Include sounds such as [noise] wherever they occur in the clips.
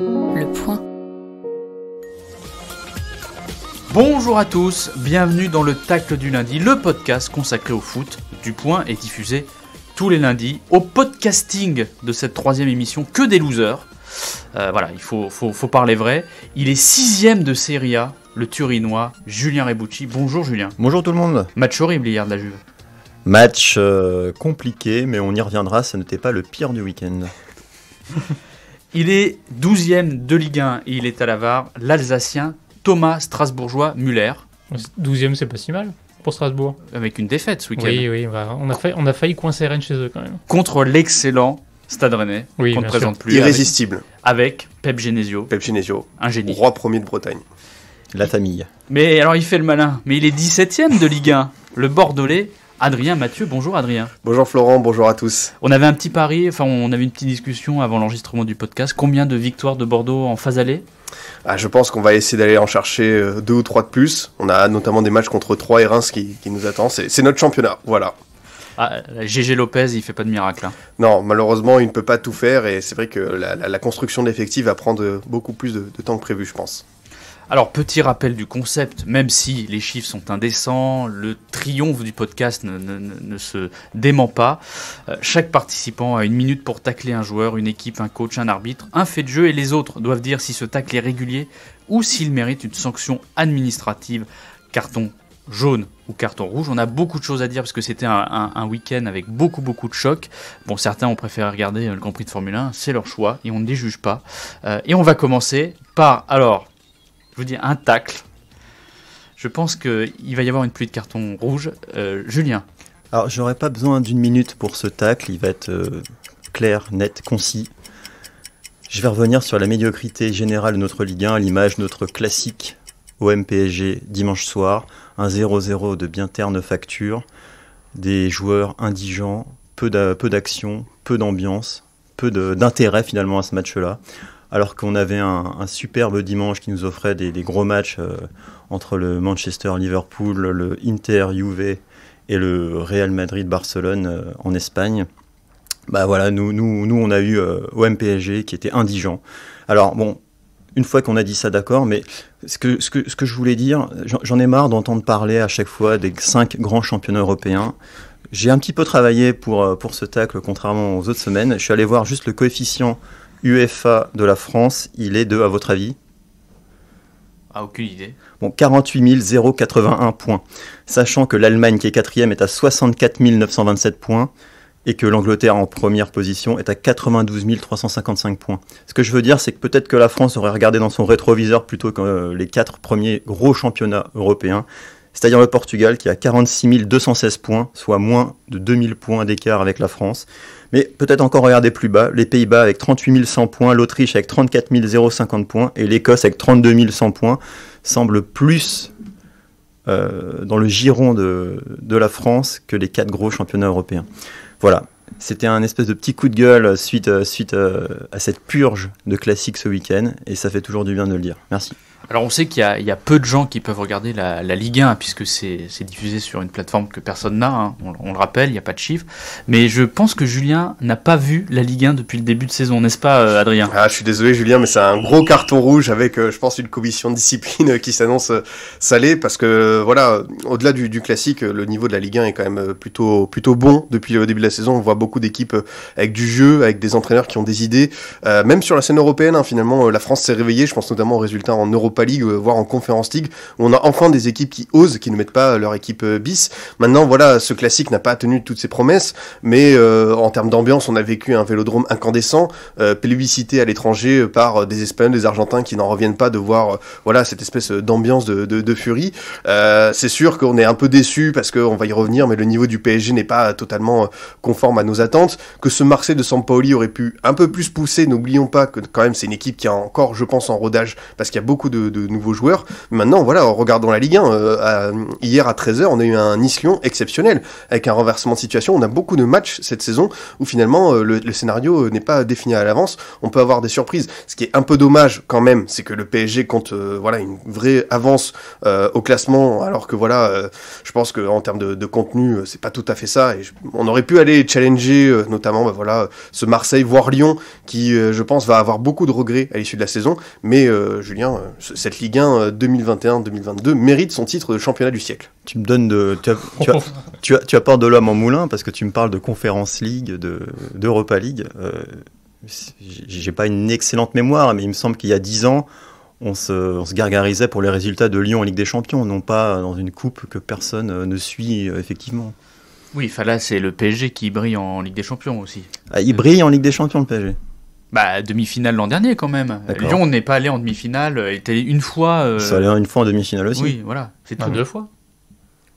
Le point. Bonjour à tous, bienvenue dans le Tacle du lundi, le podcast consacré au foot. Du point est diffusé tous les lundis au podcasting de cette troisième émission que des losers. Euh, voilà, il faut, faut, parler vrai. Il est sixième de Serie A, le Turinois, Julien Rebucci. Bonjour Julien. Bonjour tout le monde. Match horrible hier de la Juve. Match euh, compliqué, mais on y reviendra, ça n'était pas le pire du week-end. [laughs] Il est 12e de Ligue 1 et il est à la l'avare l'Alsacien Thomas Strasbourgeois Muller. 12e, c'est pas si mal pour Strasbourg. Avec une défaite ce week-end. Oui, oui, bah, on, a failli, coincer Rennes chez eux quand même. Contre l'excellent Stade Rennais, oui, qu'on ne présente plus. Irrésistible. Avec, Pep Genesio. Pep Genesio. Un génie. Roi premier de Bretagne. La famille. Mais alors il fait le malin, mais il est 17 e de Ligue 1. Le Bordelais Adrien Mathieu. Bonjour Adrien. Bonjour Florent, bonjour à tous. On avait un petit pari, enfin on avait une petite discussion avant l'enregistrement du podcast. Combien de victoires de Bordeaux en phase allée ah, je pense qu'on va essayer d'aller en chercher euh, deux ou trois de plus. On a notamment des matchs contre Troyes et Reims qui, nous attendent. C'est notre championnat, voilà. Ah, GG Lopez, il fait pas de miracle. Hein. Non, malheureusement, il ne peut pas tout faire et c'est vrai que la, construction de l'effectif va prendre beaucoup plus de temps que prévu, je pense. Alors, petit rappel du concept, même si les chiffres sont indécents, le triomphe du podcast ne, se dément pas. Euh, chaque participant a une minute pour tacler un joueur, une équipe, un coach, un arbitre, un fait de jeu et les autres doivent dire si ce tacle est régulier ou s'il mérite une sanction administrative, carton jaune ou carton rouge. On a beaucoup de choses à dire parce que c'était un, week-end avec beaucoup beaucoup de chocs. Bon, certains ont préféré regarder euh, le Grand Prix de Formule 1, c'est leur choix et on ne les juge pas. Euh, et on va commencer par alors je vous dis un tacle. Je pense qu'il va y avoir une pluie de carton rouge. Euh, Julien. Alors, j'aurais pas besoin d'une minute pour ce tacle. Il va être euh, clair, net, concis. Je vais revenir sur la médiocrité générale de notre Ligue 1, à l'image de notre classique om dimanche soir. Un 0-0 de bien terne facture. Des joueurs indigents, peu d'action, peu d'ambiance, peu d'intérêt finalement à ce match-là alors qu'on avait un, superbe dimanche qui nous offrait des, gros matchs euh, entre le Manchester-Liverpool, le Inter-Juve et le Real Madrid-Barcelone euh, en Espagne. Bah voilà, nous, nous, nous on a eu euh, om qui était indigent. Alors bon, une fois qu'on a dit ça, d'accord, mais ce que, ce, je voulais dire, j'en ai marre d'entendre parler à chaque fois des cinq grands championnats européens. J'ai un petit peu travaillé pour, pour ce tacle, contrairement aux autres semaines. Je suis allé voir juste le coefficient UEFA de la France, il est de, à votre avis A ah, aucune idée. Bon, 48 081 points. Sachant que l'Allemagne, qui est quatrième, est à 64 927 points et que l'Angleterre, en première position, est à 92 355 points. Ce que je veux dire, c'est que peut-être que la France aurait regardé dans son rétroviseur plutôt que euh, les quatre premiers gros championnats européens, c'est-à-dire le Portugal, qui a 46 216 points, soit moins de 2000 points d'écart avec la France. Mais peut-être encore regarder plus bas, les Pays-Bas avec 38 100 points, l'Autriche avec 34 050 points et l'Écosse avec 32 100 points semblent plus euh, dans le giron de, la France que les quatre gros championnats européens. Voilà, c'était un espèce de petit coup de gueule suite, euh, suite euh, à cette purge de classiques ce week-end et ça fait toujours du bien de le dire. Merci. Alors on sait qu'il y, a peu de gens qui peuvent regarder la, Ligue 1 puisque c'est diffusé sur une plateforme que personne n'a, hein. on, le rappelle, il n'y a pas de chiffres Mais je pense que Julien n'a pas vu la Ligue 1 depuis le début de saison, n'est-ce pas euh, Adrien ah, Je suis désolé Julien, mais c'est un gros carton rouge avec, euh, je pense, une commission de discipline euh, qui s'annonce salée parce que voilà, au-delà du, classique, le niveau de la Ligue 1 est quand même plutôt, plutôt bon depuis le début de la saison. On voit beaucoup d'équipes avec du jeu, avec des entraîneurs qui ont des idées. même sur la scène européenne, hein, finalement, la France s'est réveillée, je pense notamment aux résultats en Europe pas League, euh, voire en Conférence League, où on a enfin des équipes qui osent, qui ne mettent pas leur équipe euh, bis. Maintenant, voilà, ce classique n'a pas tenu toutes ses promesses, mais euh, en termes d'ambiance, on a vécu un vélodrome incandescent, plébiscité à l'étranger par des Espagnols, des Argentins qui n'en reviennent pas de voir voilà cette espèce d'ambiance de, de, furie. c'est sûr qu'on est un peu déçu parce qu'on va y revenir, mais le niveau du PSG n'est pas totalement conforme à nos attentes. Que ce Marseille de Sampaoli aurait pu un peu plus pousser, n'oublions pas que quand même c'est une équipe qui a encore, je pense, en rodage parce qu'il y a beaucoup de de, nouveaux joueurs. Maintenant, voilà, en regardons la Ligue 1. Euh, hier à 13h, on a eu un Nice-Lyon exceptionnel, avec un renversement de situation. On a beaucoup de matchs cette saison où finalement euh, le, scénario euh, n'est pas défini à l'avance. On peut avoir des surprises. Ce qui est un peu dommage quand même, c'est que le PSG compte voilà une vraie avance au classement, alors que voilà, je pense qu'en termes de, contenu, c'est pas tout à fait ça. on aurait pu aller challenger notamment bah, voilà, ce Marseille, voire Lyon, qui je pense va avoir beaucoup de regrets à l'issue de la saison. Mais Julien, cette Ligue 1 2021-2022 euh, mérite son titre de championnat du siècle. Tu me donnes de. Tu, as, tu, as, [laughs] tu, as, de l'homme en moulin parce que tu me parles de Conférence League, d'Europa League. Euh, j'ai pas une excellente mémoire, mais il me semble qu'il y a 10 ans, on se, on se, gargarisait pour les résultats de Lyon en Ligue des Champions, non pas dans une coupe que personne euh, ne suit effectivement. Oui, enfin là, c'est le PSG qui brille en Ligue des Champions aussi. Ah, il brille en Ligue des Champions, le PSG. Bah, demi-finale l'an dernier quand même. Lyon n'est pas allé en demi-finale, euh, était une fois. Euh... Ça allait une fois en demi-finale aussi. Oui, voilà, c'est ah, deux fois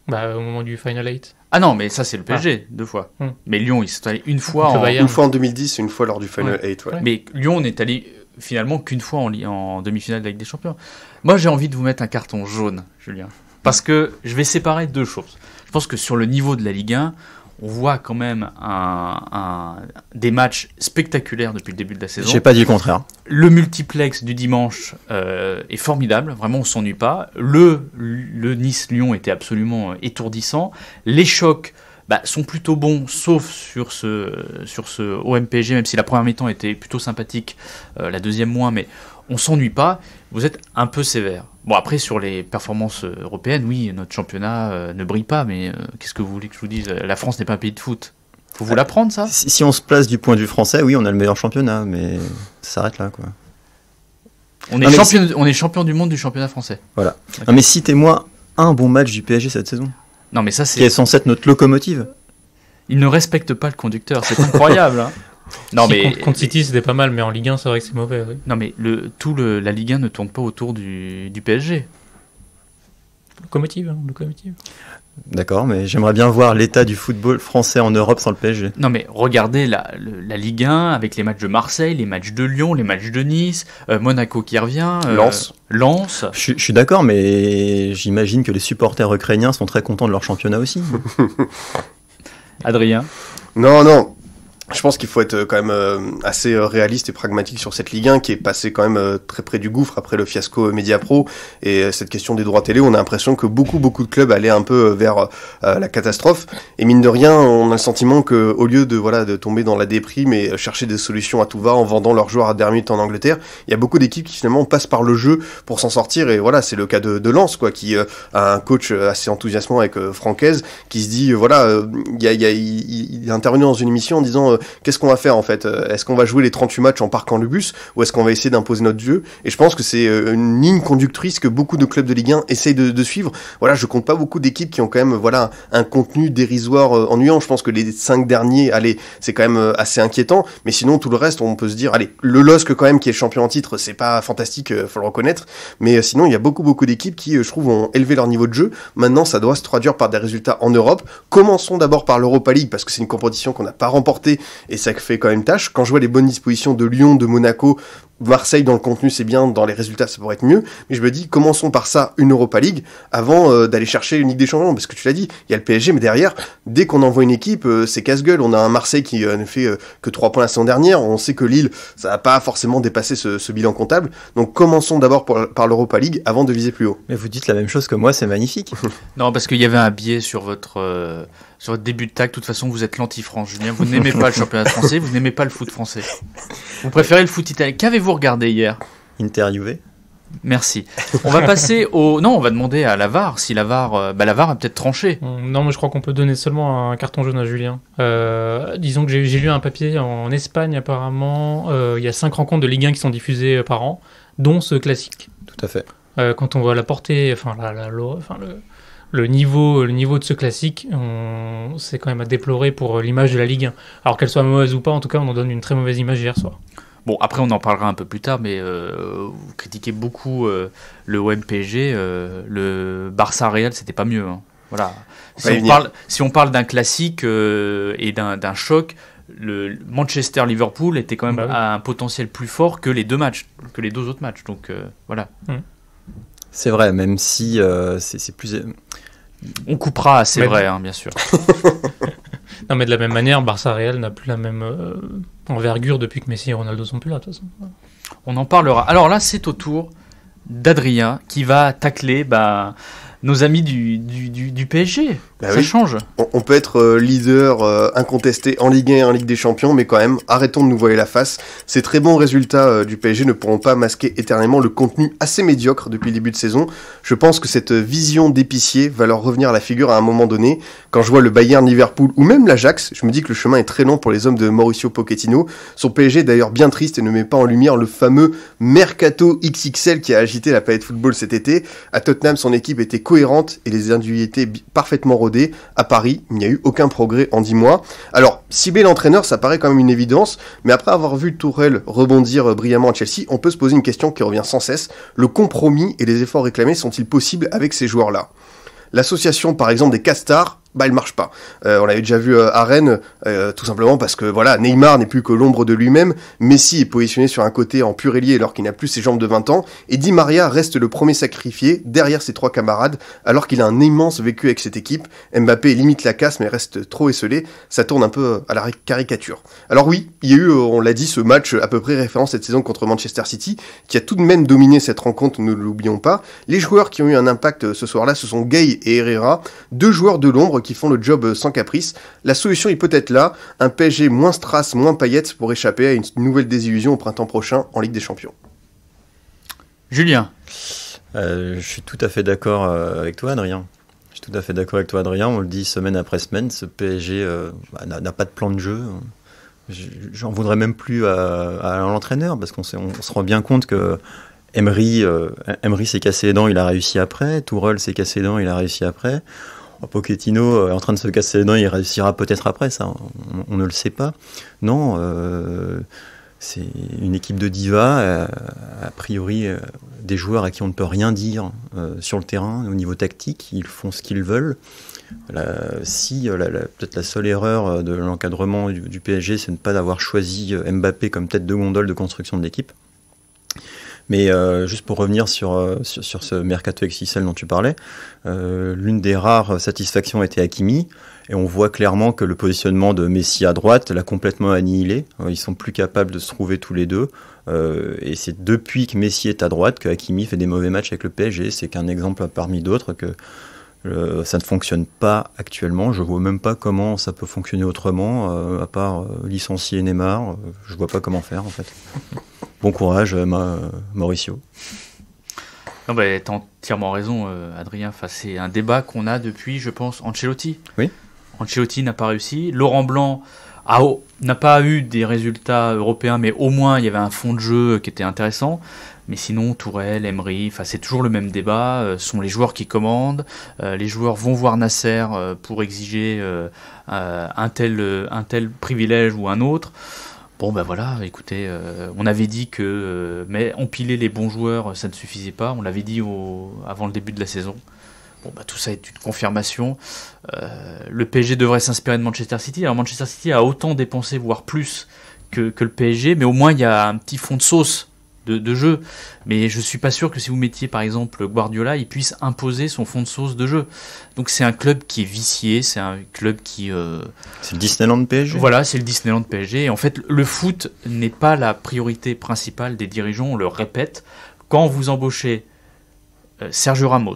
Bah, au moment du Final 8. Ah non, mais ça c'est le ah. PSG, deux fois. Hmm. Mais Lyon, ils sont allés une fois en... Une fois en 2010 et une fois lors du Final 8, Mais Lyon n'est allé euh, finalement qu'une fois en, en demi-finale de Ligue des Champions. Moi, j'ai envie de vous mettre un carton jaune, Julien. Parce que je vais séparer deux choses. Je pense que sur le niveau de la Ligue 1, on voit quand même un, des matchs spectaculaires depuis le début de la saison. J'ai pas dit le contraire. Le multiplex du dimanche euh, est formidable, vraiment on s'ennuie pas. Le, le Nice-Lyon était absolument euh, étourdissant. Les chocs bah, sont plutôt bons, sauf sur ce, sur ce OMPG, même si la première mi-temps était plutôt sympathique, euh, la deuxième moins, mais on s'ennuie pas. Vous êtes un peu sévère. Bon, après, sur les performances euh, européennes, oui, notre championnat euh, ne brille pas, mais euh, qu'est-ce que vous voulez que je vous dise La France n'est pas un pays de foot. Faut vous l'apprendre, ça si, on se place du point de vue français, oui, on a le meilleur championnat, mais ça s'arrête là, quoi. On est, champion, on est champion du monde du championnat français. Voilà. mais citez-moi un bon match du PSG cette saison. Non, mais ça, c'est. Qui est censé être notre locomotive. Il ne respecte pas le conducteur, c'est incroyable. hein. [laughs] Non, mais contre, City, c'était pas mal, mais en Ligue 1, c'est vrai que c'est mauvais. Non, mais le, tout le, la Ligue 1 ne tourne pas autour du, PSG. Locomotive, hein, locomotive. D'accord, mais j'aimerais bien voir l'état du football français en Europe sans le PSG. Non, mais regardez la, la, Ligue 1 avec les matchs de Marseille, les matchs de Lyon, les matchs de Nice, euh, Monaco qui revient, Lance. Euh, Lens. Lens. je suis d'accord, mais j'imagine que les supporters ukrainiens sont très contents de leur championnat aussi. [laughs] Adrien Non, non, je pense qu'il faut être euh, quand même euh, assez euh, réaliste et pragmatique sur cette Ligue 1 qui est passée quand même très près du gouffre après le fiasco Media Pro et cette question des droits télé. On a l'impression que beaucoup beaucoup de clubs allaient un peu vers la catastrophe et mine de rien, on a le sentiment que au lieu de voilà de tomber dans la déprime et chercher des solutions à tout va en vendant leurs joueurs à dermite en Angleterre, il y a beaucoup d'équipes qui finalement passent par le jeu pour s'en sortir et voilà c'est le cas de, Lens quoi qui a un coach assez enthousiasmant avec Francaise qui se dit voilà il, y a, il est intervenu dans une émission en disant qu'est-ce qu'on va faire en fait euh, Est-ce qu'on va jouer les 38 matchs en parquant le bus ou est-ce qu'on va essayer d'imposer notre jeu Et je pense que c'est euh, une ligne conductrice que beaucoup de clubs de Ligue 1 essayent de, suivre. Voilà, je compte pas beaucoup d'équipes qui ont quand même voilà un contenu dérisoire euh, ennuyant. Je pense que les cinq derniers, allez, c'est quand même assez inquiétant. Mais sinon, tout le reste, on peut se dire, allez, le LOSC quand même qui est champion en titre, c'est pas fantastique, faut le reconnaître. Mais sinon, il y a beaucoup beaucoup d'équipes qui, je trouve, ont élevé leur niveau de jeu. Maintenant, ça doit se traduire par des résultats en Europe. Commençons d'abord par l'Europa League parce que c'est une compétition qu'on n'a pas remportée et ça fait quand même tâche. Quand je vois les bonnes dispositions de Lyon, de Monaco Marseille dans le contenu c'est bien, dans les résultats ça pourrait être mieux, mais je me dis commençons par ça, une Europa League, avant euh, d'aller chercher une Ligue des Champions, parce que tu l'as dit, il y a le PSG, mais derrière, dès qu'on envoie une équipe, euh, c'est casse-gueule, on a un Marseille qui euh, ne fait que 3 points la saison dernière, on sait que Lille, ça n'a pas forcément dépassé ce, bilan comptable, donc commençons d'abord par l'Europa League avant de viser plus haut. Mais vous dites la même chose que moi, c'est magnifique. [laughs] non, parce qu'il y avait un biais sur votre sur votre début de tac, de toute façon, vous êtes l'anti-France, Julien. Vous n'aimez pas le championnat français, vous n'aimez pas le foot français. Vous préférez le foot italien. quavez regardé hier Interviewé. Merci. On va passer [laughs] au. Non, on va demander à Lavar si Lavar. Euh, bah, Lavar a peut-être tranché. Mm, non, mais je crois qu'on peut donner seulement un carton jaune à Julien. Euh, disons que j'ai lu un papier en Espagne, apparemment. Euh, il y a cinq rencontres de Ligue 1 qui sont diffusées par an, dont ce classique. Tout à fait. quand on voit la portée, enfin, enfin le, niveau, le niveau de ce classique, on... c'est quand même à déplorer pour l'image de la Ligue 1. Alors qu'elle soit mauvaise ou pas, en tout cas, on en donne une très mauvaise image hier soir. Bon, après, on en parlera un peu plus tard, mais euh, vous critiquez beaucoup euh, le OMPG. Euh, le Barça Real, c'était pas mieux. Hein. Voilà. Si on, parle, d'un classique et d'un choc, le Manchester Liverpool était quand même bah à un potentiel plus fort que les deux matchs, que les deux autres matchs. Donc voilà. Mm. C'est vrai, même si c'est plus. On coupera, c'est vrai, hein, bien sûr. [laughs] [laughs] non, mais de la même manière, Barça Real n'a plus la même envergure depuis que Messi et Ronaldo sont plus là, de toute façon. On en parlera. Alors là, c'est au tour d'Adrien qui va tacler bah, nos amis du, du, PSG. Bah ça change. On, peut être euh, leader euh, incontesté en Ligue 1 et en Ligue des Champions, mais quand même, arrêtons de nous voiler la face. Ces très bons résultats euh, du PSG ne pourront pas masquer éternellement le contenu assez médiocre depuis le début de saison. Je pense que cette vision d'épicier va leur revenir à la figure à un moment donné. Quand je vois le Bayern, Liverpool ou même l'Ajax, je me dis que le chemin est très long pour les hommes de Mauricio Pochettino. Son PSG est d'ailleurs bien triste et ne met pas en lumière le fameux mercato XXL qui a agité la palette football cet été. À Tottenham, son équipe était cohérente et les étaient parfaitement rodés. À Paris, il n'y a eu aucun progrès en 10 mois. Alors, cibler l'entraîneur, ça paraît quand même une évidence, mais après avoir vu Tourelle rebondir euh, brillamment à Chelsea, on peut se poser une question qui revient sans cesse. Le compromis et les efforts réclamés sont-ils possibles avec ces joueurs-là L'association par exemple des castars bah elle marche pas. Euh, on l'avait déjà vu euh, à Rennes, euh, tout simplement parce que voilà, Neymar n'est plus que l'ombre de lui-même, Messi est positionné sur un côté en pur ailier alors qu'il n'a plus ses jambes de 20 ans, et Di Maria reste le premier sacrifié derrière ses trois camarades alors qu'il a un immense vécu avec cette équipe. Mbappé limite la casse mais reste trop esselé, ça tourne un peu à la caricature. Alors oui, il y a eu, on l'a dit, ce match à peu près référence cette saison contre Manchester City, qui a tout de même dominé cette rencontre, ne l'oublions pas. Les joueurs qui ont eu un impact ce soir-là, ce sont Gay et Herrera, deux joueurs de l'ombre qui font le job euh, sans caprice. La solution il peut-être là, un PSG moins strass, moins paillettes pour échapper à une nouvelle désillusion au printemps prochain en Ligue des Champions. Julien euh, Je suis tout à fait d'accord euh, avec toi, Adrien. Je suis tout à fait d'accord avec toi, Adrien. On le dit semaine après semaine, ce PSG bah, n'a pas de plan de jeu. J'en voudrais même plus à, l'entraîneur parce qu'on se rend bien compte que Emery, Emery s'est cassé les dents, il a réussi après. Tourelle s'est cassé les dents, il a réussi après. Pochettino euh, est en train de se casser les dents, il réussira peut-être après, ça, on, ne le sait pas. Non, euh, c'est une équipe de divas, euh, a priori des joueurs à qui on ne peut rien dire sur le terrain, au niveau tactique, ils font ce qu'ils veulent. si peut-être la seule erreur de l'encadrement du, du PSG, c'est de ne pas avoir choisi Mbappé comme tête de gondole de construction de l'équipe. Mais euh, juste pour revenir sur, euh, sur, ce mercato XXL dont tu parlais, euh, l'une des rares satisfactions était Hakimi. Et on voit clairement que le positionnement de Messi à droite l'a complètement annihilé. Ils sont plus capables de se trouver tous les deux. et c'est depuis que Messi est à droite que Hakimi fait des mauvais matchs avec le PSG. C'est qu'un exemple parmi d'autres que ça ne fonctionne pas actuellement. Je vois même pas comment ça peut fonctionner autrement, à part licencier Neymar. je vois pas comment faire en fait. [laughs] Bon courage, euh, Mauricio. Non, bah, t'as entièrement raison, euh, Adrien. Enfin, c'est un débat qu'on a depuis, je pense, Ancelotti. Oui. Ancelotti n'a pas réussi. Laurent Blanc n'a pas eu des résultats européens, mais au moins il y avait un fond de jeu qui était intéressant. Mais sinon, Tourelle, Emery, c'est toujours le même débat. Euh, ce sont les joueurs qui commandent. les joueurs vont voir Nasser pour exiger un tel, un tel privilège ou un autre. Bon ben voilà, écoutez, euh, on avait dit que euh, mais empiler les bons joueurs, ça ne suffisait pas. On l'avait dit avant le début de la saison. Bon ben tout ça est une confirmation. Euh, le PSG devrait s'inspirer de Manchester City. Alors Manchester City a autant dépensé, voire plus que, que, le PSG, mais au moins il y a un petit fond de sauce de, de, jeu. Mais je suis pas sûr que si vous mettiez par exemple Guardiola, il puisse imposer son fond de sauce de jeu. Donc c'est un club qui est vicié, c'est un club qui. Euh, c'est le Disneyland PSG. Voilà, c'est le Disneyland PSG. Et en fait, le foot n'est pas la priorité principale des dirigeants. On le répète. Quand vous embauchez euh, Sergio Ramos,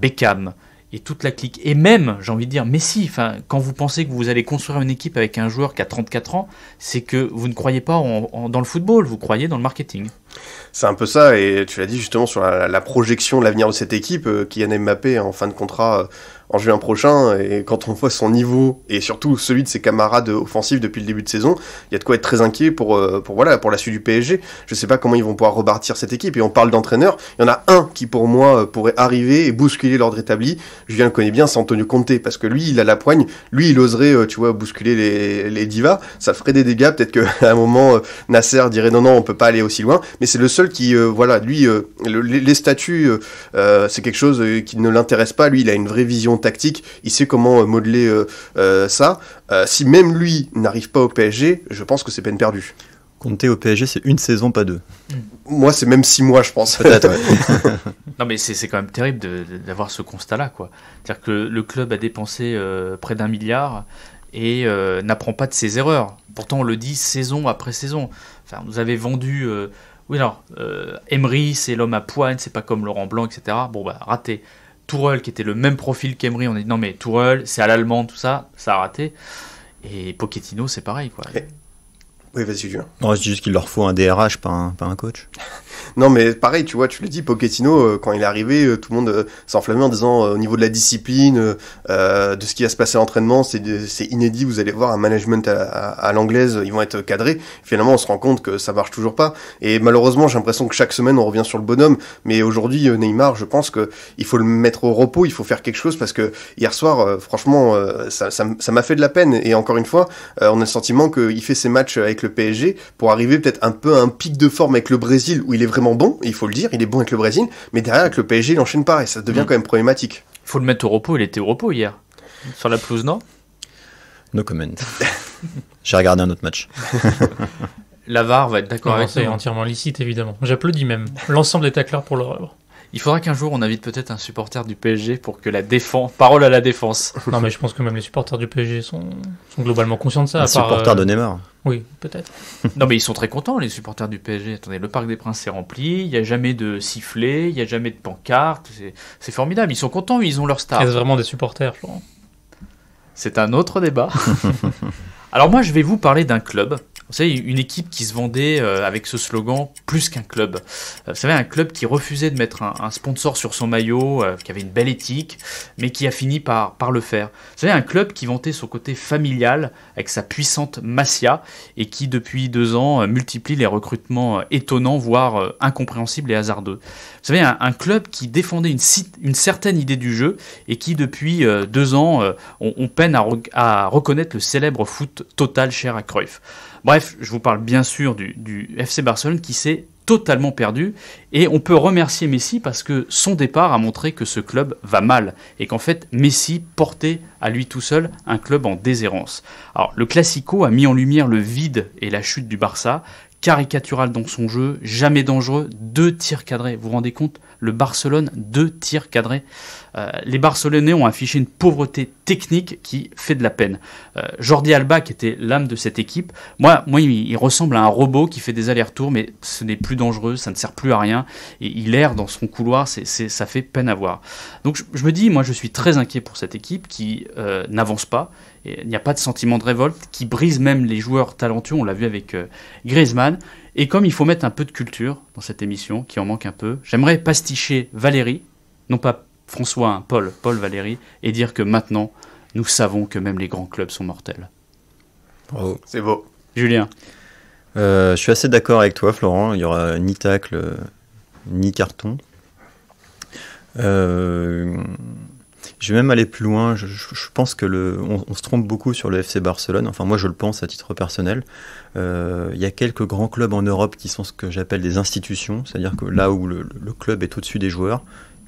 Beckham, et toute la clique. Et même, j'ai envie de dire, mais si, quand vous pensez que vous allez construire une équipe avec un joueur qui a 34 ans, c'est que vous ne croyez pas dans le football, vous croyez dans le marketing. C'est un peu ça, et tu l'as dit justement sur la, projection de l'avenir de cette équipe. Euh, Kylian Mbappé en fin de contrat. Euh, en juin prochain, et quand on voit son niveau, et surtout celui de ses camarades offensifs depuis le début de saison, il y a de quoi être très inquiet pour, euh, pour, voilà, pour la suite du PSG. Je ne sais pas comment ils vont pouvoir rebâtir cette équipe, et on parle d'entraîneur. il y en a un qui pour moi euh, pourrait arriver et bousculer l'ordre établi, Julien le connaît bien, c'est Antonio Conte, parce que lui, il a la poigne, lui, il oserait, euh, tu vois, bousculer les, divas, ça ferait des dégâts, peut-être qu'à [laughs] un moment, Nasser dirait non, non, on ne peut pas aller aussi loin, mais c'est le seul qui, voilà, lui, les, statuts, c'est quelque chose qui ne l'intéresse pas, lui, il a une vraie vision tactique, il sait comment euh, modeler euh, euh, ça. si même lui n'arrive pas au PSG, je pense que c'est peine perdue. Compter au PSG, c'est une saison, pas deux. Mm. Moi, c'est même six mois, je pense. [laughs] non, mais c'est quand même terrible d'avoir ce constat-là, quoi. C'est-à-dire que le club a dépensé près d'un milliard et n'apprend pas de ses erreurs. Pourtant, on le dit saison après saison. Enfin, vous avez vendu. oui, alors, Emery, c'est l'homme à poigne, c'est pas comme Laurent Blanc, etc. Bon, bah, raté. Tourelle qui était le même profil qu'Emery, on a dit non mais Tourelle, c'est à l'allemand, tout ça, ça a raté. Et Pochettino, c'est pareil quoi. Oui, vas-y, Julien. Non, c'est juste qu'il leur faut un DRH, pas pas un coach. [laughs] Non, mais pareil, tu vois, tu le dis, Pochettino, euh, quand il est arrivé, euh, tout le monde euh, s'enflammait en disant au niveau de la discipline, de ce qui va se passer à l'entraînement, c'est inédit, vous allez voir un management à, l'anglaise, ils vont être cadrés. Finalement, on se rend compte que ça marche toujours pas. Et malheureusement, j'ai l'impression que chaque semaine, on revient sur le bonhomme. Mais aujourd'hui, Neymar, je pense que il faut le mettre au repos, il faut faire quelque chose parce que hier soir, franchement, ça m'a fait de la peine. Et encore une fois, on a le sentiment qu'il fait ses matchs avec le PSG pour arriver peut-être un peu à un pic de forme avec le Brésil où il est vraiment bon, il faut le dire, il est bon avec le Brésil, mais derrière avec le PSG, il enchaîne pas et ça devient mm. quand même problématique. Faut le mettre au repos, il était au repos hier. Sur la pelouse, non No comment. [laughs] J'ai regardé un autre match. [laughs] la VAR va être d'accord avec ça. entièrement licite, évidemment. J'applaudis même l'ensemble des tacleurs pour leur œuvre. Il faudra qu'un jour on invite peut-être un supporter du PSG pour que la défense. Parole à la défense. [laughs] Non, mais je pense que même les supporters du PSG sont, globalement conscients de ça. Un supporter euh, de Neymar. Oui, peut-être. [laughs] non, mais ils sont très contents, les supporters du PSG. Attendez, le Parc des Princes est rempli, il n'y a jamais de sifflet, il n'y a jamais de pancarte. C'est formidable. Ils sont contents, ils ont leur star. C'est vraiment des supporters, C'est un autre débat. [laughs] Alors moi, je vais vous parler d'un club vous savez, une équipe qui se vendait euh, avec ce slogan plus qu'un club. Euh, vous savez, un club qui refusait de mettre un, sponsor sur son maillot, euh, qui avait une belle éthique, mais qui a fini par, le faire. Vous savez, un club qui vantait son côté familial avec sa puissante massia et qui, depuis deux ans, multiplie les recrutements étonnants, voire incompréhensibles et hasardeux. Vous savez, un, club qui défendait une, certaine idée du jeu et qui, depuis deux ans, on, peine à, à reconnaître le célèbre foot total cher à Cruyff. Bref, je vous parle bien sûr du, FC Barcelone qui s'est totalement perdu. Et on peut remercier Messi parce que son départ a montré que ce club va mal et qu'en fait Messi portait à lui tout seul un club en déshérence. Alors le Classico a mis en lumière le vide et la chute du Barça, caricatural dans son jeu, jamais dangereux, deux tirs cadrés, vous vous rendez compte le Barcelone deux tirs cadrés. Euh, les Barcelonais ont affiché une pauvreté technique qui fait de la peine. Euh, Jordi Alba, qui était l'âme de cette équipe, moi, moi il, ressemble à un robot qui fait des allers-retours, mais ce n'est plus dangereux, ça ne sert plus à rien, et il erre dans son couloir, c'est, ça fait peine à voir. Donc je, me dis, moi je suis très inquiet pour cette équipe qui euh, n'avance pas, il n'y a pas de sentiment de révolte, qui brise même les joueurs talentueux, on l'a vu avec Griezmann, et comme il faut mettre un peu de culture dans cette émission, qui en manque un peu, j'aimerais pasticher Valérie, non pas François, hein, Paul, Paul Valérie, et dire que maintenant, nous savons que même les grands clubs sont mortels. C'est beau. Julien. Euh, je suis assez d'accord avec toi, Florent. Il n'y aura ni tacle, euh, ni carton. Euh, je vais même aller plus loin. Je, pense que le, on, se trompe beaucoup sur le FC Barcelone. Enfin, moi, je le pense à titre personnel. Euh, il y a quelques grands clubs en Europe qui sont ce que j'appelle des institutions, c'est-à-dire que là où le, club est au-dessus des joueurs,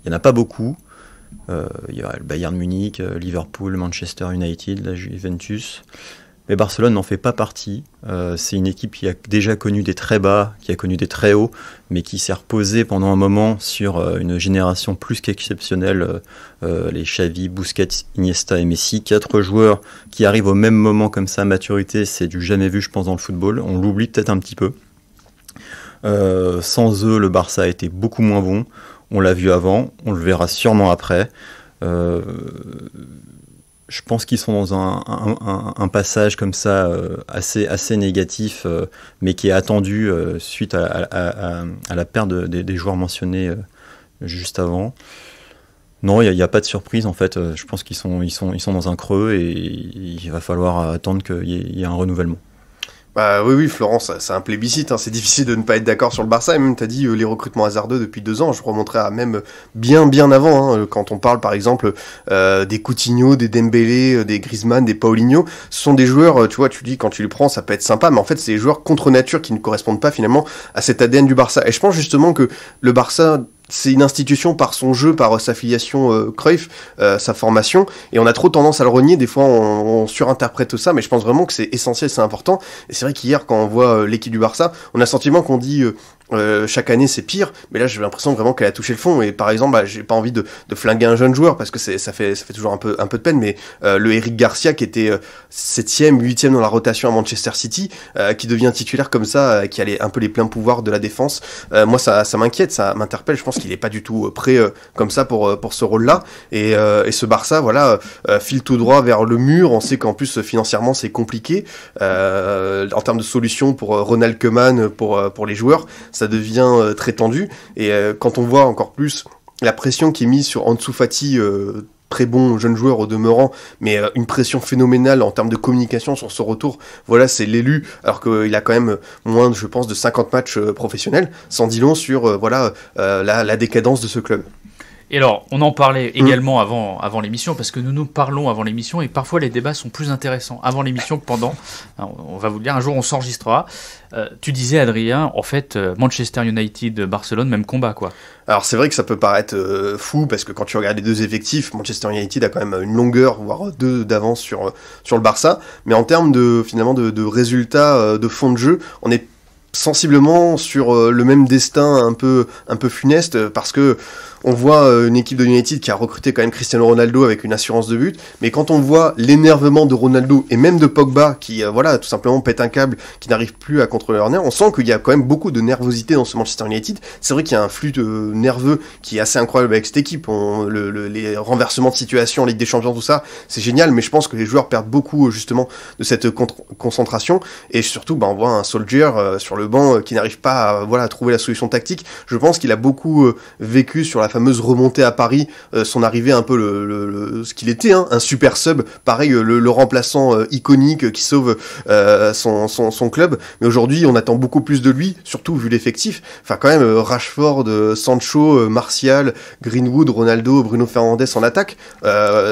il n'y en a pas beaucoup. Euh, il y a le Bayern Munich, euh, Liverpool, Manchester United, la Juventus. Mais Barcelone n'en fait pas partie. Euh, c'est une équipe qui a déjà connu des très bas, qui a connu des très hauts, mais qui s'est reposée pendant un moment sur euh, une génération plus qu'exceptionnelle, euh, les Xavi, Busquets, Iniesta et Messi. Quatre joueurs qui arrivent au même moment comme ça à maturité, c'est du jamais vu, je pense, dans le football. On l'oublie peut-être un petit peu. sans eux, le Barça a été beaucoup moins bon. On l'a vu avant, on le verra sûrement après je pense qu'ils sont dans un, passage comme ça euh, assez, assez négatif, euh, mais qui est attendu euh, suite à, la perte des joueurs mentionnés juste avant. Non, il n'y a, pas de surprise en fait. Je pense qu'ils sont, ils sont, ils sont dans un creux et il va falloir attendre qu'il y, ait un renouvellement. Bah oui, oui, Florence, c'est un plébiscite. Hein. C'est difficile de ne pas être d'accord sur le Barça. Et même, tu as dit euh, les recrutements hasardeux depuis deux ans. Je remonterai à même bien, bien avant. Hein, euh, quand on parle, par exemple, euh, des Coutinho, des Dembélé, des Griezmann, des Paulinho, ce sont des joueurs. tu vois, tu dis quand tu les prends, ça peut être sympa, mais en fait, c'est des joueurs contre nature qui ne correspondent pas finalement à cet ADN du Barça. Et je pense justement que le Barça c'est une institution par son jeu, par euh, sa filiation euh, Cruyff, euh, sa formation, et on a trop tendance à le renier. Des fois, on, surinterprète surinterprète ça, mais je pense vraiment que c'est essentiel, c'est important. Et c'est vrai qu'hier, quand on voit euh, l'équipe du Barça, on a le sentiment qu'on dit euh, chaque année c'est pire, mais là j'ai l'impression vraiment qu'elle a touché le fond. Et par exemple, bah, j'ai pas envie de, de, flinguer un jeune joueur parce que ça fait, ça fait toujours un peu, un peu de peine. Mais euh, le Eric Garcia qui était euh, septième, huitième dans la rotation à Manchester City, qui devient titulaire comme ça, qui a un peu les pleins pouvoirs de la défense. moi ça, ça m'inquiète, ça m'interpelle. Je pense qu'il est pas du tout prêt comme ça pour, pour ce rôle-là. Et, et, ce Barça, voilà, file tout droit vers le mur. On sait qu'en plus financièrement c'est compliqué en termes de solutions pour Ronald Koeman, pour, pour les joueurs ça devient euh, très tendu. Et euh, quand on voit encore plus la pression qui est mise sur Ansu Fati euh, très bon jeune joueur au demeurant, mais une pression phénoménale en termes de communication sur ce retour. Voilà, c'est l'élu, alors qu'il a quand même moins, je pense, de 50 matchs professionnels, sans dire long sur voilà, la décadence de ce club. Et alors, on en parlait mm. également avant, avant l'émission, parce que nous nous parlons avant l'émission, et parfois les débats sont plus intéressants avant l'émission que pendant. [laughs] on va vous le dire, un jour on s'enregistrera. Euh, tu disais, Adrien, en fait, euh, Manchester United, Barcelone, même combat, quoi. Alors c'est vrai que ça peut paraître euh, fou, parce que quand tu regardes les deux effectifs, Manchester United a quand même une longueur, voire deux d'avance sur, sur le Barça, mais en termes de, finalement, de, de résultats, de fond de jeu, on est sensiblement sur le même destin un peu, un peu funeste, parce que on voit euh, une équipe de United qui a recruté quand même Cristiano Ronaldo avec une assurance de but, mais quand on voit l'énervement de Ronaldo et même de Pogba qui euh, voilà tout simplement pète un câble, qui n'arrive plus à contrôler leur nerf, on sent qu'il y a quand même beaucoup de nervosité dans ce Manchester United. C'est vrai qu'il y a un flux de nerveux qui est assez incroyable avec cette équipe. les renversements de situation, Ligue des Champions, tout ça, c'est génial, mais je pense que les joueurs perdent beaucoup euh, justement de cette concentration et surtout ben, on voit un Soldier sur le banc qui n'arrive pas voilà à trouver la solution tactique. Je pense qu'il a beaucoup vécu sur la fameuse remontée à Paris, euh, son arrivée un peu le, ce qu'il était, hein, un super sub, pareil euh, le, remplaçant euh, iconique qui sauve son, son, club. Mais aujourd'hui, on attend beaucoup plus de lui, surtout vu l'effectif. Enfin quand même, Rashford, Sancho, Martial, Greenwood, Ronaldo, Bruno Fernandez en attaque.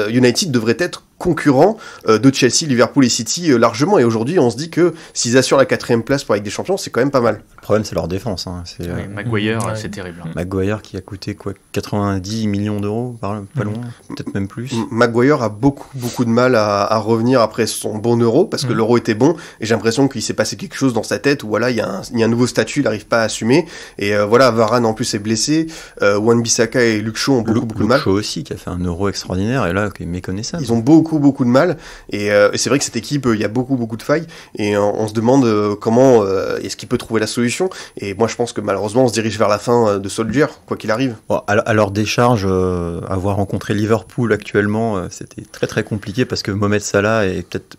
United devrait être concurrents euh, de Chelsea, Liverpool et City euh, largement. Et aujourd'hui, on se dit que s'ils assurent la quatrième place pour avec des Champions, c'est quand même pas mal. Le problème, c'est leur défense. Hein. C'est, euh, Maguire, c'est terrible. Hein. McGuire Maguire qui a coûté quoi 90 millions d'euros, pas mm. loin, peut-être même plus. Maguire a beaucoup, beaucoup de mal à, revenir après son bon euro, parce que mm. l'euro était bon, et j'ai l'impression qu'il s'est passé quelque chose dans sa tête où voilà, il y, a un, nouveau statut, il n'arrive pas à assumer. Et voilà, Varane en plus est blessé, Wan Bissaka et Luke ont beaucoup, beaucoup de mal. Luke aussi qui a fait un euro extraordinaire, et là, qui est ça. Ils ont beaucoup beaucoup de mal. Euh, et, c'est vrai que cette équipe, euh, il y a beaucoup beaucoup de failles. Et on, se demande euh, comment est-ce qu'il peut trouver la solution. Et moi, je pense que malheureusement, on se dirige vers la fin de Soldier, quoi qu'il arrive. Bon, alors, alors décharge, avoir rencontré Liverpool actuellement, c'était très très compliqué parce que Mohamed Salah est peut-être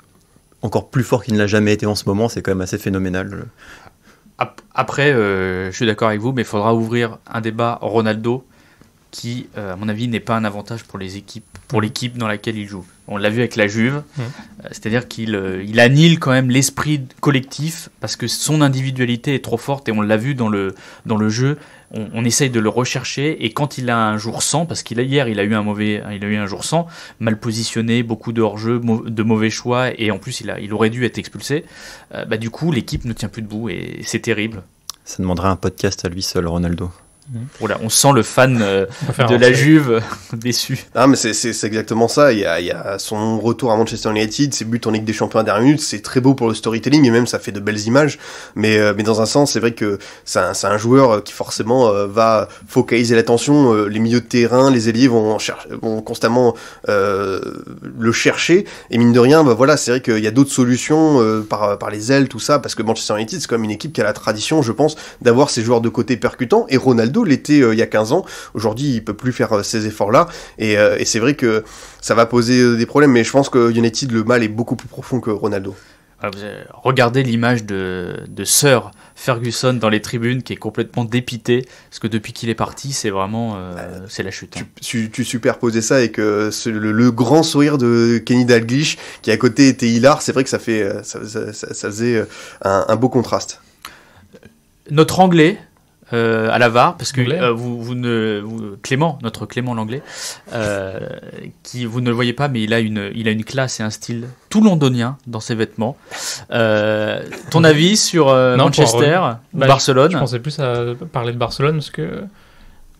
encore plus fort qu'il ne l'a jamais été en ce moment. C'est quand même assez phénoménal. Après, je suis d'accord avec vous, mais il faudra ouvrir un débat Ronaldo qui, à mon avis, n'est pas un avantage pour les équipes pour l'équipe dans laquelle il joue. On l'a vu avec la Juve, mmh. euh, c'est-à-dire qu'il euh, il annihile quand même l'esprit collectif parce que son individualité est trop forte et on l'a vu dans le, dans le jeu. On, essaye de le rechercher et quand il a un jour sans, parce qu'il hier il a eu un mauvais, il a eu un jour sans, mal positionné, beaucoup de hors-jeu, de mauvais choix et en plus il, a, il aurait dû être expulsé. Euh, bah, du coup l'équipe ne tient plus debout et c'est terrible. Ça demanderait un podcast à lui seul, Ronaldo on sent le fan euh, de la Juve [laughs] déçu. Ah, mais c'est exactement ça. Il y, a, son retour à Manchester United, ses buts en Ligue des Champions à dernière minute. C'est très beau pour le storytelling et même ça fait de belles images. Mais, euh, dans un sens, c'est vrai que c'est un, joueur euh, qui forcément va focaliser l'attention. les milieux de terrain, les ailiers vont, constamment le chercher. Et mine de rien, bah, voilà, c'est vrai qu'il y a d'autres solutions par, par les ailes, tout ça, parce que Manchester United, c'est quand même une équipe qui a la tradition, je pense, d'avoir ses joueurs de côté percutants. Et Ronaldo, l'été l'était euh, il y a 15 ans. Aujourd'hui, il peut plus faire euh, ces efforts-là. Euh, et, c'est vrai que ça va poser des problèmes, mais je pense que United, le mal est beaucoup plus profond que Ronaldo. Ah, Regardez l'image de, de Sir Ferguson dans les tribunes qui est complètement dépité, parce que depuis qu'il est parti, c'est vraiment ah, c'est la chute. Hein. Tu, superposais ça et que le, grand sourire de Kenny Dalglish, qui à côté était hilar, c'est vrai que ça, fait, ça, ça, faisait un beau contraste. Notre anglais, euh, à la VAR, parce que euh, vous, vous, ne, Clément, notre Clément l'anglais, euh, qui vous ne le voyez pas, mais il a une, il a une classe et un style tout londonien dans ses vêtements. ton avis sur Manchester, bah, Barcelone Je pensais plus à parler de Barcelone parce que,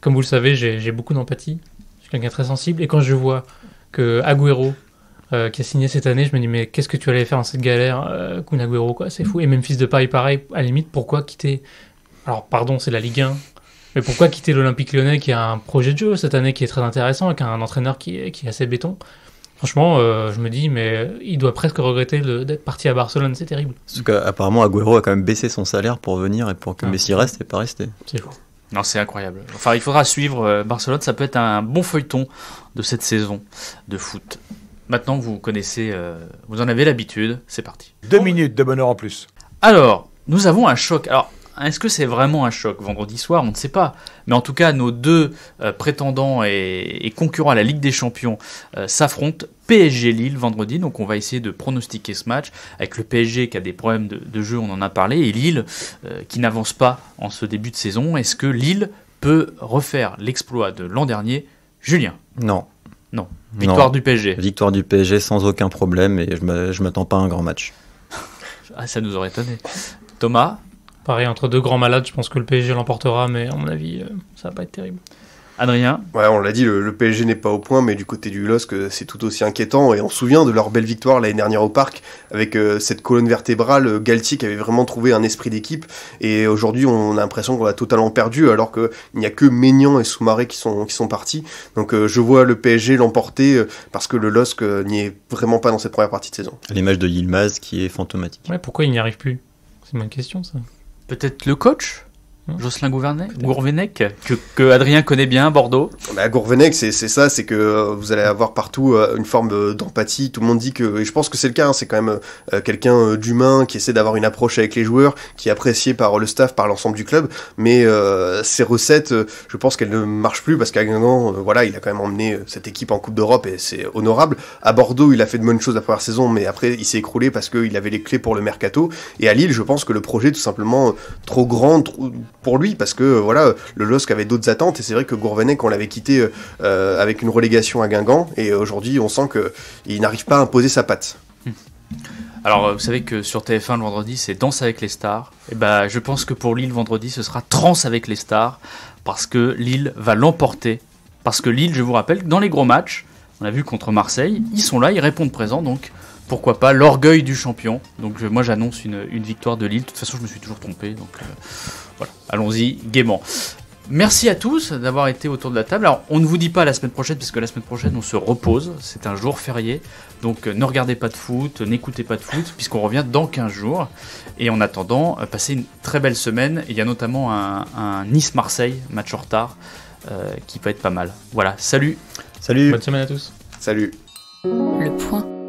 comme vous le savez, j'ai beaucoup d'empathie. Je suis quelqu'un très sensible et quand je vois que Agüero qui a signé cette année, je me dis mais qu'est-ce que tu allais faire dans cette galère, euh, Kun Agüero quoi, c'est fou. Et même fils de Paris, pareil, à la limite, pourquoi quitter alors, pardon, c'est la Ligue 1. Mais pourquoi quitter l'Olympique lyonnais qui a un projet de jeu cette année qui est très intéressant et qui un entraîneur qui est, qui est assez béton Franchement, euh, je me dis, mais il doit presque regretter d'être parti à Barcelone, c'est terrible. cas, apparemment, Agüero a quand même baissé son salaire pour venir et pour que ah. Messi reste et pas rester. C'est fou. Non, c'est incroyable. Enfin, il faudra suivre. Euh, Barcelone, ça peut être un bon feuilleton de cette saison de foot. Maintenant vous connaissez, euh, vous en avez l'habitude, c'est parti. Deux minutes de bonheur en plus. Alors, nous avons un choc. Alors, est-ce que c'est vraiment un choc vendredi soir On ne sait pas. Mais en tout cas, nos deux euh, prétendants et, concurrents à la Ligue des Champions euh, s'affrontent. PSG Lille vendredi, donc on va essayer de pronostiquer ce match avec le PSG qui a des problèmes de, jeu, on en a parlé, et Lille euh, qui n'avance pas en ce début de saison. Est-ce que Lille peut refaire l'exploit de l'an dernier, Julien Non. Non. Victoire du PSG. Victoire du PSG sans aucun problème et je ne m'attends pas à un grand match. Ah, ça nous aurait étonné. Thomas Pareil, entre deux grands malades, je pense que le PSG l'emportera, mais à mon avis, euh, ça va pas être terrible. Adrien Ouais, on l'a dit, le, PSG n'est pas au point, mais du côté du LOSC, euh, c'est tout aussi inquiétant. Et on se souvient de leur belle victoire l'année dernière au Parc, avec euh, cette colonne vertébrale, Galtier qui avait vraiment trouvé un esprit d'équipe. Et aujourd'hui, on a l'impression qu'on a totalement perdu, alors qu'il n'y a que Ménian et Soumaré qui sont, qui sont partis. Donc je vois le PSG l'emporter, parce que le LOSC n'y est vraiment pas dans cette première partie de saison. L'image de Yilmaz qui est fantomatique. Ouais, pourquoi il n'y arrive plus C'est une question, ça. Peut-être le coach Hein Jocelyn Gourvenec, que, que, Adrien connaît bien à Bordeaux. Bah, Gourvenec, c'est ça, c'est que euh, vous allez avoir partout euh, une forme euh, d'empathie. Tout le monde dit que, et je pense que c'est le cas, hein, c'est quand même quelqu'un d'humain qui essaie d'avoir une approche avec les joueurs, qui est apprécié par le staff, par l'ensemble du club. Mais ses ces recettes, je pense qu'elles ne marchent plus parce qu'à voilà, il a quand même emmené cette équipe en Coupe d'Europe et c'est honorable. À Bordeaux, il a fait de bonnes choses la première saison, mais après, il s'est écroulé parce qu'il avait les clés pour le mercato. Et à Lille, je pense que le projet, tout simplement, trop grand, trop pour lui parce que euh, voilà le LOSC avait d'autres attentes et c'est vrai que Gourvenec on l'avait quitté euh, euh, avec une relégation à Guingamp et aujourd'hui on sent que il n'arrive pas à imposer sa patte. Hmm. Alors vous savez que sur TF1 le vendredi c'est Danse avec les stars et eh ben je pense que pour Lille vendredi ce sera Trans avec les stars parce que Lille va l'emporter parce que Lille je vous rappelle dans les gros matchs on a vu contre Marseille ils sont là ils répondent présent donc pourquoi pas l'orgueil du champion donc moi j'annonce une, victoire de Lille de toute façon je me suis toujours trompé donc voilà, allons-y gaiement. Merci à tous d'avoir été autour de la table. Alors, on ne vous dit pas la semaine prochaine, puisque la semaine prochaine, on se repose. C'est un jour férié. Donc, euh, ne regardez pas de foot, n'écoutez pas de foot, puisqu'on revient dans 15 jours. Et en attendant, euh, passez une très belle semaine. Il y a notamment un, Nice-Marseille, match en retard, euh, qui peut être pas mal. Voilà, salut. Salut. Bonne semaine à tous. Salut. Le point.